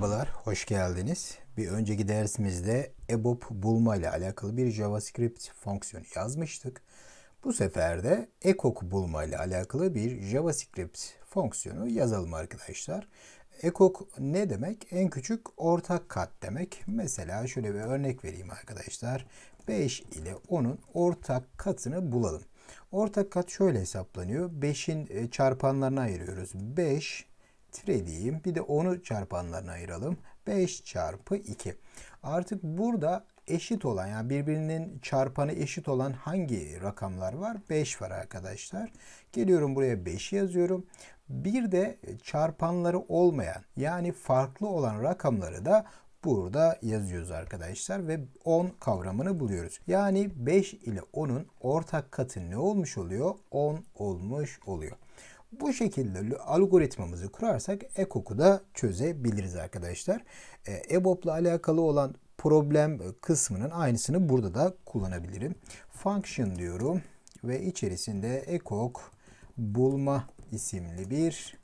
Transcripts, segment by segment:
Merhabalar, hoş geldiniz. Bir önceki dersimizde EBOB bulma ile alakalı bir JavaScript fonksiyonu yazmıştık. Bu sefer de ECOG bulma ile alakalı bir JavaScript fonksiyonu yazalım arkadaşlar. ECOG ne demek? En küçük ortak kat demek. Mesela şöyle bir örnek vereyim arkadaşlar. 5 ile 10'un ortak katını bulalım. Ortak kat şöyle hesaplanıyor. 5'in e, çarpanlarına ayırıyoruz. 5 türeviyim. Bir de onu çarpanlarına ayıralım. 5 çarpı 2. Artık burada eşit olan yani birbirinin çarpanı eşit olan hangi rakamlar var? 5 var arkadaşlar. Geliyorum buraya 5'i yazıyorum. Bir de çarpanları olmayan yani farklı olan rakamları da burada yazıyoruz arkadaşlar ve 10 kavramını buluyoruz. Yani 5 ile 10'un ortak katı ne olmuş oluyor? 10 olmuş oluyor. Bu şekilde algoritmamızı kurarsak ekoku da çözebiliriz arkadaşlar. E, EBOB'la alakalı olan problem e, kısmının aynısını burada da kullanabilirim. Function diyorum ve içerisinde ekok bulma isimli bir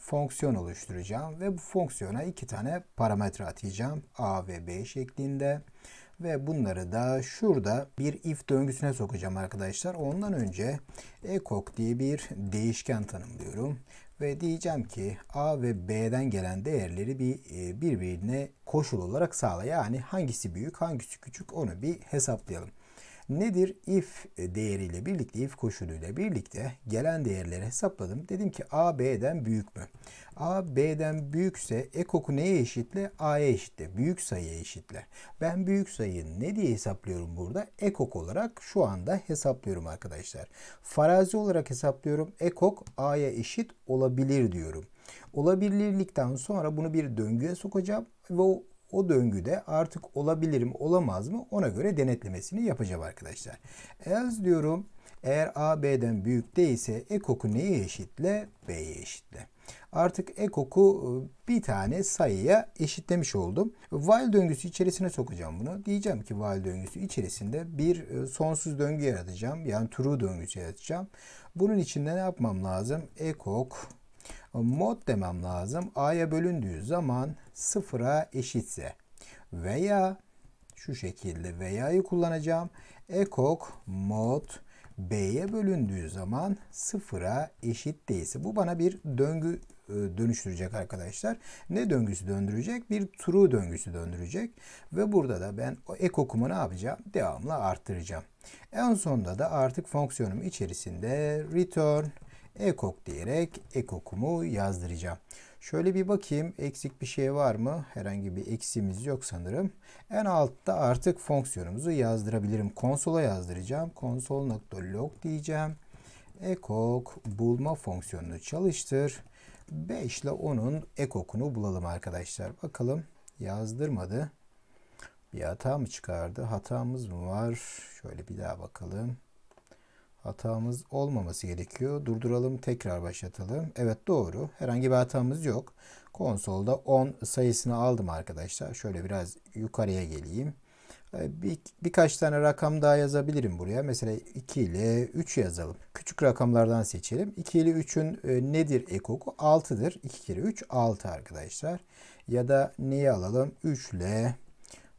fonksiyon oluşturacağım ve bu fonksiyona iki tane parametre atayacağım. A ve B şeklinde. Ve bunları da şurada bir if döngüsüne sokacağım arkadaşlar. Ondan önce ekok diye bir değişken tanımlıyorum. Ve diyeceğim ki A ve B'den gelen değerleri bir e, birbirine koşul olarak sağla. Yani hangisi büyük hangisi küçük onu bir hesaplayalım. Nedir? If değeriyle birlikte, if koşuluyla birlikte gelen değerleri hesapladım. Dedim ki A B'den büyük mü? A B'den büyükse ekoku neye eşitle? A'ya eşitle. Büyük sayıya eşitle Ben büyük sayıyı ne diye hesaplıyorum burada? Ekok olarak şu anda hesaplıyorum arkadaşlar. Farazi olarak hesaplıyorum. Ekok A'ya eşit olabilir diyorum. Olabilirlikten sonra bunu bir döngüye sokacağım ve o döngüde artık olabilir mi, olamaz mı ona göre denetlemesini yapacağım arkadaşlar. Else diyorum eğer A B'den büyük değilse ekoku neye eşitle? B'ye eşitle. Artık ekoku e, bir tane sayıya eşitlemiş oldum. While döngüsü içerisine sokacağım bunu. Diyeceğim ki while döngüsü içerisinde bir e, sonsuz döngü yaratacağım. Yani true döngüsü yaratacağım. Bunun için ne yapmam lazım? Ekok mod demem lazım. A'ya bölündüğü zaman sıfıra eşitse veya şu şekilde veya'yı kullanacağım. Ekok mod B'ye bölündüğü zaman sıfıra eşit değilse. Bu bana bir döngü e, dönüştürecek arkadaşlar. Ne döngüsü döndürecek? Bir true döngüsü döndürecek. Ve burada da ben o ekokumu ne yapacağım? Devamlı arttıracağım. En sonunda da artık fonksiyonum içerisinde return ekok diyerek ekokumu yazdıracağım. Şöyle bir bakayım eksik bir şey var mı? Herhangi bir eksiğimiz yok sanırım. En altta artık fonksiyonumuzu yazdırabilirim. Konsola yazdıracağım. Konsol.log diyeceğim. Ekok bulma fonksiyonunu çalıştır. 5 ile 10'un ekokunu bulalım arkadaşlar. Bakalım yazdırmadı. Bir hata mı çıkardı? Hatamız mı var? Şöyle bir daha bakalım. Hatamız olmaması gerekiyor. Durduralım tekrar başlatalım. Evet doğru. Herhangi bir hatamız yok. Konsolda 10 sayısını aldım arkadaşlar. Şöyle biraz yukarıya geleyim. Bir, birkaç tane rakam daha yazabilirim buraya. Mesela 2 ile 3 yazalım. Küçük rakamlardan seçelim. 2 ile 3'ün e, nedir ekoku? 6'dır. 2 kere 3 6 arkadaşlar. Ya da neyi alalım? 3 ile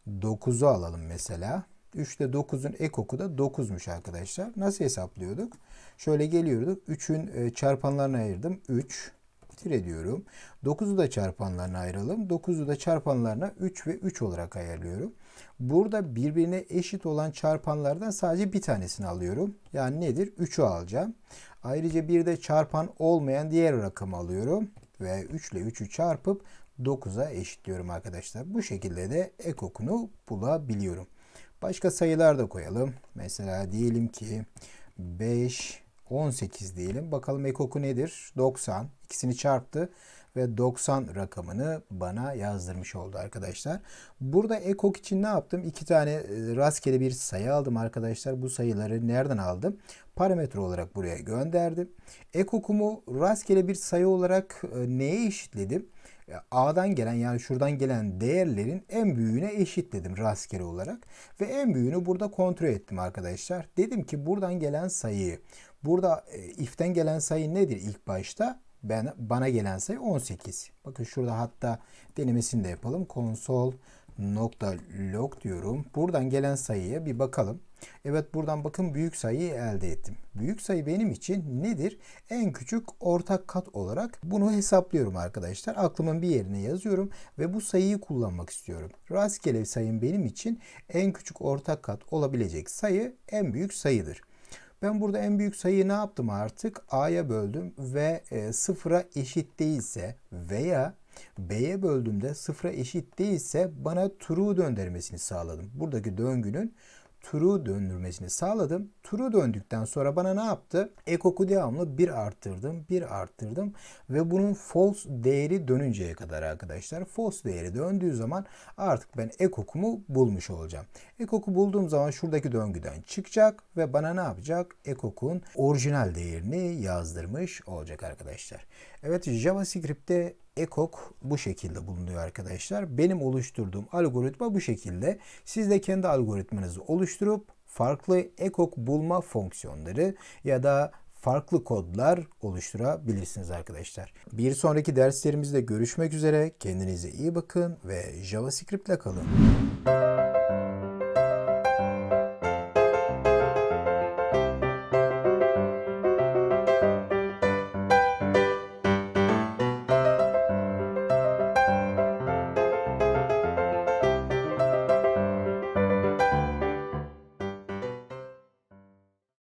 9'u alalım mesela. 3 ile 9'un ekoku da 9'muş arkadaşlar. Nasıl hesaplıyorduk? Şöyle geliyorduk. 3'ün e, çarpanlarını ayırdım. 3 tire ediyorum. 9'u da çarpanlarına ayıralım. 9'u da çarpanlarına 3 ve 3 olarak ayarlıyorum. Burada birbirine eşit olan çarpanlardan sadece bir tanesini alıyorum. Yani nedir? 3'ü alacağım. Ayrıca bir de çarpan olmayan diğer rakamı alıyorum. Ve 3 ile 3'ü çarpıp 9'a eşitliyorum arkadaşlar. Bu şekilde de ekokunu bulabiliyorum. Başka sayılar da koyalım. Mesela diyelim ki 5, 18 diyelim. Bakalım ekoku nedir? 90. İkisini çarptı ve 90 rakamını bana yazdırmış oldu arkadaşlar. Burada ekok için ne yaptım? İki tane e, rastgele bir sayı aldım arkadaşlar. Bu sayıları nereden aldım? Parametre olarak buraya gönderdim. Ekokumu rastgele bir sayı olarak e, neye eşitledim? A'dan gelen yani şuradan gelen değerlerin en büyüğüne eşitledim rastgele olarak. Ve en büyüğünü burada kontrol ettim arkadaşlar. Dedim ki buradan gelen sayıyı, burada e, if'ten gelen sayı nedir ilk başta? Ben, bana gelen sayı 18. Bakın şurada hatta denemesini de yapalım. Konsol nokta log diyorum. Buradan gelen sayıya bir bakalım. Evet buradan bakın büyük sayıyı elde ettim. Büyük sayı benim için nedir? En küçük ortak kat olarak bunu hesaplıyorum arkadaşlar. Aklımın bir yerine yazıyorum ve bu sayıyı kullanmak istiyorum. Rastgele sayım benim için en küçük ortak kat olabilecek sayı en büyük sayıdır. Ben burada en büyük sayıyı ne yaptım artık? A'ya böldüm ve e, sıfıra eşit değilse veya B'ye böldüğümde sıfıra eşit değilse bana true döndürmesini sağladım. Buradaki döngünün true döndürmesini sağladım. True döndükten sonra bana ne yaptı? Ekoku devamlı bir arttırdım, bir arttırdım ve bunun false değeri dönünceye kadar arkadaşlar. False değeri döndüğü zaman artık ben ekokumu bulmuş olacağım. Ekoku bulduğum zaman şuradaki döngüden çıkacak ve bana ne yapacak? Ekokun orijinal değerini yazdırmış olacak arkadaşlar. Evet JavaScript'te ekok bu şekilde bulunuyor arkadaşlar. Benim oluşturduğum algoritma bu şekilde. Siz de kendi algoritmanızı oluşturup farklı ekok bulma fonksiyonları ya da farklı kodlar oluşturabilirsiniz arkadaşlar. Bir sonraki derslerimizde görüşmek üzere. Kendinize iyi bakın ve JavaScript ile kalın.